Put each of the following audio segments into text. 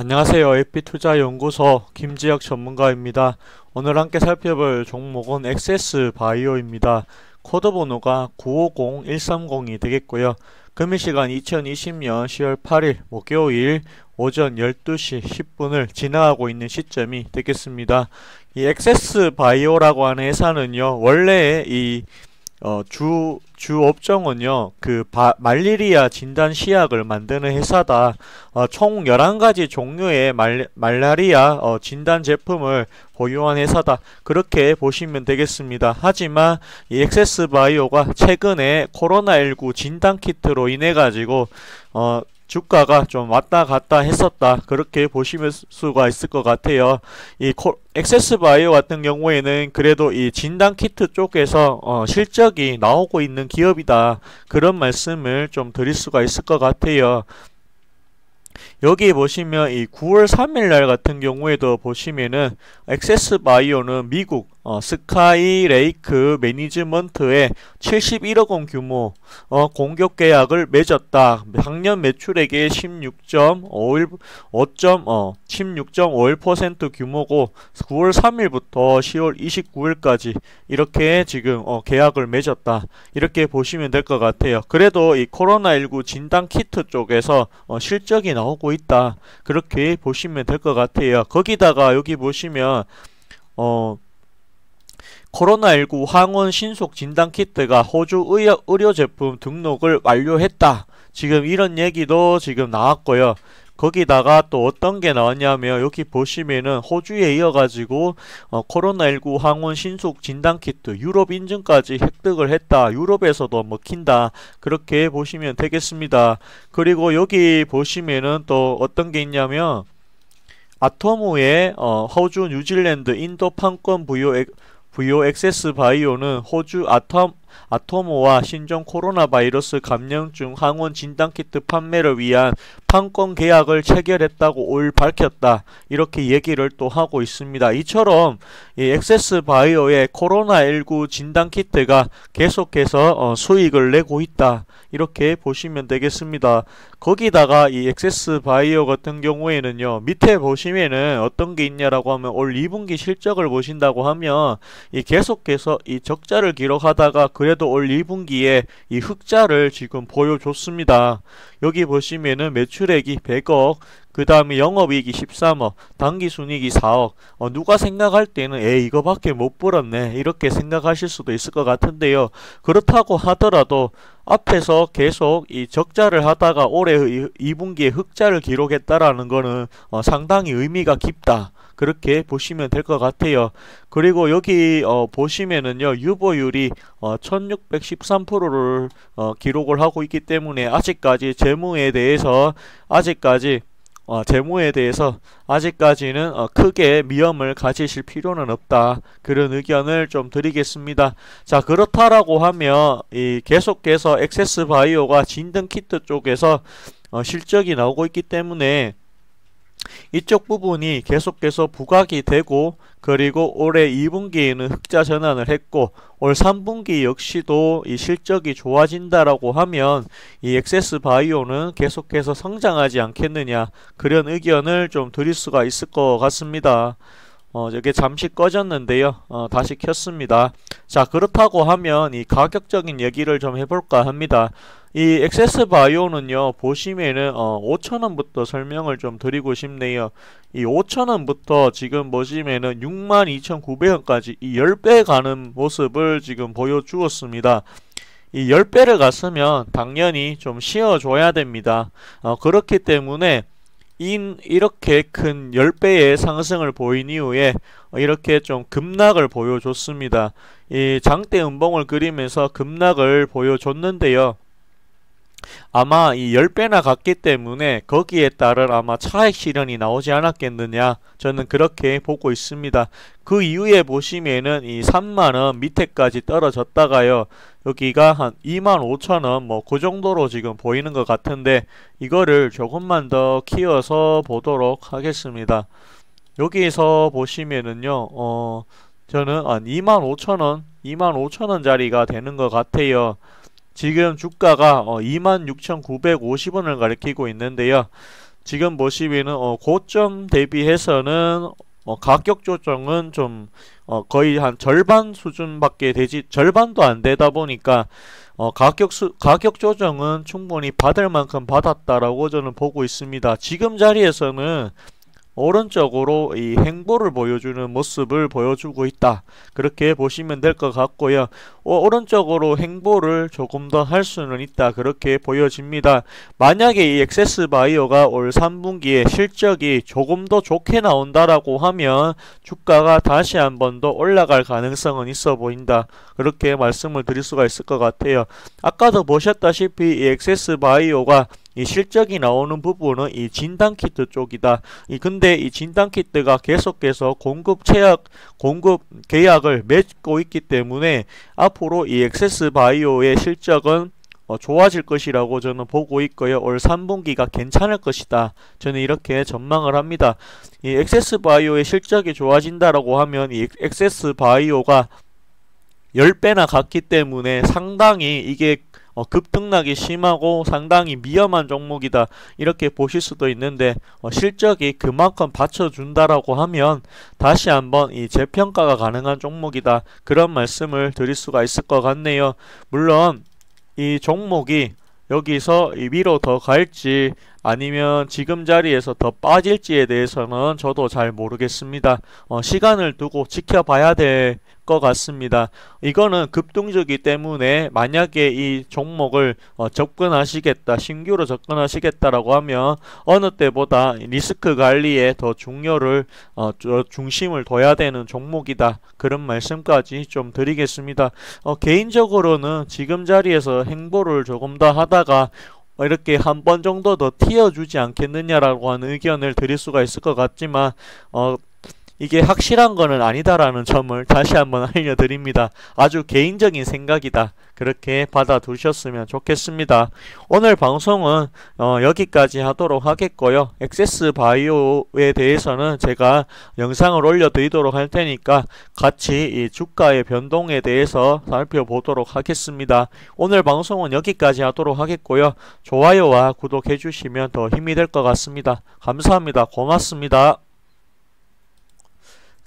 안녕하세요. AP투자연구소 김지혁 전문가입니다. 오늘 함께 살펴볼 종목은 엑세스바이오입니다. 코드 번호가 950130이 되겠고요. 금일시간 2020년 10월 8일 목요일 오전 12시 10분을 지나가고 있는 시점이 되겠습니다. 이 엑세스바이오라고 하는 회사는요. 원래 이 어, 주, 주 업종은요, 그, 바, 말리리아 진단 시약을 만드는 회사다. 어, 총 11가지 종류의 말, 말라리아 어, 진단 제품을 보유한 회사다. 그렇게 보시면 되겠습니다. 하지만 이 엑세스바이오가 최근에 코로나19 진단 키트로 인해 가지고 어, 주가가 좀 왔다 갔다 했었다 그렇게 보시면 수가 있을 것 같아요 이액세스 바이오 같은 경우에는 그래도 이 진단 키트 쪽에서 어, 실적이 나오고 있는 기업이다 그런 말씀을 좀 드릴 수가 있을 것 같아요 여기 보시면 이 9월 3일 날 같은 경우에도 보시면은 액세스 바이오는 미국 어, 스카이 레이크 매니지먼트에 71억 원 규모 어, 공격 계약을 맺었다. 학년 매출액의 16.5% 1 6 규모고 9월 3일부터 10월 29일까지 이렇게 지금 어, 계약을 맺었다. 이렇게 보시면 될 것 같아요. 그래도 이 코로나19 진단 키트 쪽에서 어, 실적이 나오고 있다. 그렇게 보시면 될 것 같아요. 거기다가 여기 보시면 어 코로나19 항원 신속 진단 키트가 호주 의료, 의료 제품 등록을 완료했다. 지금 이런 얘기도 지금 나왔고요. 거기다가 또 어떤 게 나왔냐면 여기 보시면은 호주에 이어가지고 어, 코로나19 항원 신속 진단 키트 유럽 인증까지 획득을 했다. 유럽에서도 먹힌다. 뭐 그렇게 보시면 되겠습니다. 그리고 여기 보시면은 또 어떤 게 있냐면 아토무의 어, 호주, 뉴질랜드, 인도 판권 부여 VOXS 바이오는 호주 아톰 아토모와 신종 코로나 바이러스 감염증 항원 진단키트 판매를 위한 판권 계약을 체결했다고 올 밝혔다. 이렇게 얘기를 또 하고 있습니다. 이처럼 이 엑세스바이오의 코로나19 진단키트가 계속해서 어, 수익을 내고 있다. 이렇게 보시면 되겠습니다. 거기다가 이 엑세스바이오 같은 경우에는요. 밑에 보시면은 어떤 게 있냐라고 하면 올 2분기 실적을 보신다고 하면 이 계속해서 이 적자를 기록하다가 그래도 올 2분기에 이 흑자를 지금 보여줬습니다. 여기 보시면은 매출액이 100억, 그 다음에 영업이익이 13억, 당기순이익이 4억. 어, 누가 생각할 때는 에 이거밖에 못 벌었네 이렇게 생각하실 수도 있을 것 같은데요. 그렇다고 하더라도 앞에서 계속 이 적자를 하다가 올해 2분기에 흑자를 기록했다라는 거는 어, 상당히 의미가 깊다. 그렇게 보시면 될 것 같아요. 그리고 여기 어, 보시면은요 유보율이 어, 1613%를 어, 기록을 하고 있기 때문에 아직까지 재무에 대해서 아직까지 어, 제모에 대해서 아직까지는 어, 크게 미험을 가지실 필요는 없다 그런 의견을 좀 드리겠습니다 자 그렇다라고 하면 이 계속해서 액세스바이오가 진등키트 쪽에서 어, 실적이 나오고 있기 때문에 이쪽 부분이 계속해서 부각이 되고 그리고 올해 2분기에는 흑자 전환을 했고 올 3분기 역시도 이 실적이 좋아진다라고 하면 이 엑세스 바이오는 계속해서 성장하지 않겠느냐 그런 의견을 좀 드릴 수가 있을 것 같습니다. 어, 저게 잠시 꺼졌는데요. 어, 다시 켰습니다. 자, 그렇다고 하면 이 가격적인 얘기를 좀 해볼까 합니다. 이 액세스 바이오는요, 보시면은, 어, 5천원부터 설명을 좀 드리고 싶네요. 이5천원부터 지금 보시면은 62,900원까지 이 10배 가는 모습을 지금 보여주었습니다. 이 10배를 갔으면 당연히 좀 쉬어줘야 됩니다. 어, 그렇기 때문에 인 이렇게 큰 10배의 상승을 보인 이후에 이렇게 좀 급락을 보여줬습니다. 이 장대 음봉을 그리면서 급락을 보여줬는데요. 아마 이 10배나 갔기 때문에 거기에 따른 아마 차액 실현이 나오지 않았겠느냐 저는 그렇게 보고 있습니다. 그 이후에 보시면은 이 3만원 밑에까지 떨어졌다가요. 여기가 한 2만 5천원 뭐 그 정도로 지금 보이는 것 같은데 이거를 조금만 더 키워서 보도록 하겠습니다. 여기에서 보시면은요. 어 저는 한 2만 5천원 2만 5천원자리가 되는 것 같아요. 지금 주가가 어, 26,950원을 가리키고 있는데요. 지금 보시면은 어, 고점 대비해서는 어, 가격 조정은 좀 어, 거의 한 절반 수준밖에 되지 절반도 안 되다 보니까 어, 가격 수, 가격 조정은 충분히 받을 만큼 받았다라고 저는 보고 있습니다. 지금 자리에서는 오른쪽으로 이 행보를 보여주는 모습을 보여주고 있다. 그렇게 보시면 될 것 같고요. 오른쪽으로 행보를 조금 더 할 수는 있다. 그렇게 보여집니다. 만약에 이액세스 바이오가 올 3분기에 실적이 조금 더 좋게 나온다라고 하면 주가가 다시 한 번 더 올라갈 가능성은 있어 보인다. 그렇게 말씀을 드릴 수가 있을 것 같아요. 아까도 보셨다시피 이액세스 바이오가 이 실적이 나오는 부분은 이 진단 키트 쪽이다. 이 근데 이 진단 키트가 계속해서 공급 체약 공급 계약을 맺고 있기 때문에 앞으로 이 액세스 바이오의 실적은 어, 좋아질 것이라고 저는 보고 있고요. 올 3분기가 괜찮을 것이다. 저는 이렇게 전망을 합니다. 이 엑세스 바이오의 실적이 좋아진다라고 하면 이 엑세스 바이오가 10배나 갔기 때문에 상당히 이게 어, 급등락이 심하고 상당히 위험한 종목이다 이렇게 보실 수도 있는데 어, 실적이 그만큼 받쳐준다라고 하면 다시 한번 이 재평가가 가능한 종목이다 그런 말씀을 드릴 수가 있을 것 같네요 물론 이 종목이 여기서 위로 더 갈지 아니면 지금 자리에서 더 빠질지에 대해서는 저도 잘 모르겠습니다. 어, 시간을 두고 지켜봐야 될 것 같습니다. 이거는 급등적이기 때문에 만약에 이 종목을 어, 접근하시겠다, 신규로 접근하시겠다라고 하면 어느 때보다 리스크 관리에 더 중요를 어, 중심을 둬야 되는 종목이다. 그런 말씀까지 좀 드리겠습니다. 어, 개인적으로는 지금 자리에서 행보를 조금 더 하다가 어, 이렇게 한 번 정도 더 튀어주지 않겠느냐라고 하는 의견을 드릴 수가 있을 것 같지만 어, 이게 확실한 거는 아니다라는 점을 다시 한번 알려드립니다. 아주 개인적인 생각이다. 그렇게 받아두셨으면 좋겠습니다. 오늘 방송은 어, 여기까지 하도록 하겠고요. 액세스 바이오에 대해서는 제가 영상을 올려드리도록 할 테니까 같이 주가의 변동에 대해서 살펴보도록 하겠습니다. 오늘 방송은 여기까지 하도록 하겠고요. 좋아요와 구독해 주시면 더 힘이 될 것 같습니다. 감사합니다. 고맙습니다.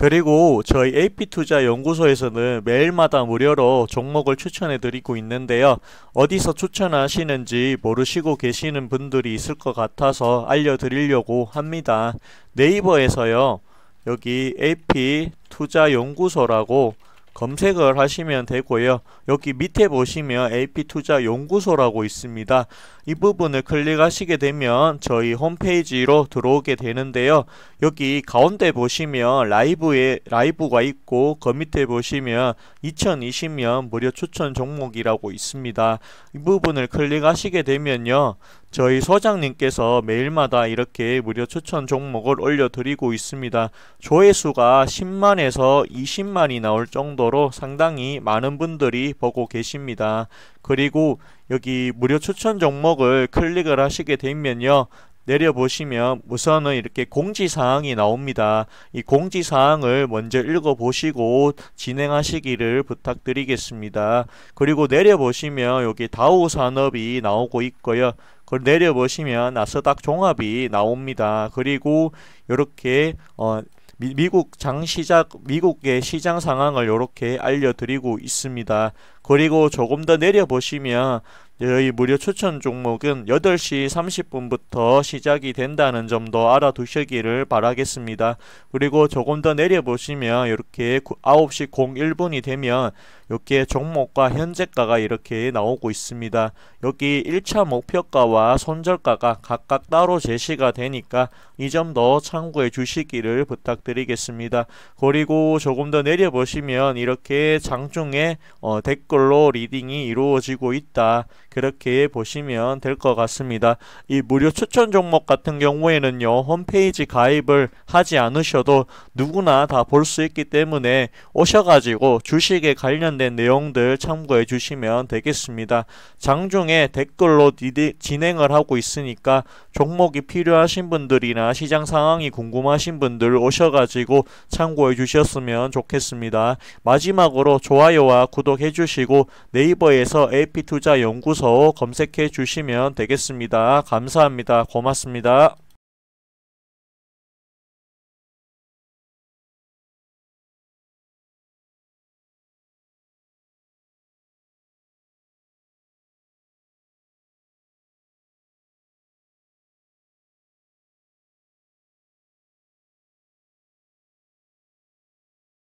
그리고 저희 AP투자연구소에서는 매일마다 무료로 종목을 추천해 드리고 있는데요. 어디서 추천하시는지 모르시고 계시는 분들이 있을 것 같아서 알려드리려고 합니다. 네이버에서요. 여기 AP투자연구소라고 검색을 하시면 되고요. 여기 밑에 보시면 AP투자연구소라고 있습니다. 이 부분을 클릭하시게 되면 저희 홈페이지로 들어오게 되는데요. 여기 가운데 보시면 라이브에, 라이브가 있고 그 밑에 보시면 2020년 무료 추천 종목이라고 있습니다. 이 부분을 클릭하시게 되면요. 저희 소장님께서 매일마다 이렇게 무료 추천 종목을 올려드리고 있습니다. 조회수가 10만에서 20만이 나올 정도로 상당히 많은 분들이 보고 계십니다. 그리고 여기 무료 추천 종목을 클릭을 하시게 되면요. 내려보시면 우선은 이렇게 공지사항이 나옵니다. 이 공지사항을 먼저 읽어보시고 진행하시기를 부탁드리겠습니다. 그리고 내려보시면 여기 다우산업이 나오고 있고요. 그걸 내려보시면 나스닥 종합이 나옵니다. 그리고 이렇게 어, 미국 장 시작 미국의 시장 상황을 이렇게 알려드리고 있습니다. 그리고 조금 더 내려 보시면 저희 무료 추천 종목은 8시 30분부터 시작이 된다는 점도 알아두시기를 바라겠습니다. 그리고 조금 더 내려보시면 이렇게 9시 01분이 되면 이렇게 종목과 현재가가 이렇게 나오고 있습니다. 여기 1차 목표가와 손절가가 각각 따로 제시가 되니까 이 점도 참고해 주시기를 부탁드리겠습니다. 그리고 조금 더 내려보시면 이렇게 장중에 어 댓글로 리딩이 이루어지고 있다. 그렇게 보시면 될 것 같습니다. 이 무료 추천 종목 같은 경우에는요. 홈페이지 가입을 하지 않으셔도 누구나 다 볼 수 있기 때문에 오셔가지고 주식에 관련된 내용들 참고해 주시면 되겠습니다. 장중에 댓글로 진행을 하고 있으니까 종목이 필요하신 분들이나 시장 상황이 궁금하신 분들 오셔가지고 참고해 주셨으면 좋겠습니다. 마지막으로 좋아요와 구독해 주시고 네이버에서 AP투자연구소 무서 검색해 주시면 되겠습니다. 감사합니다. 고맙습니다.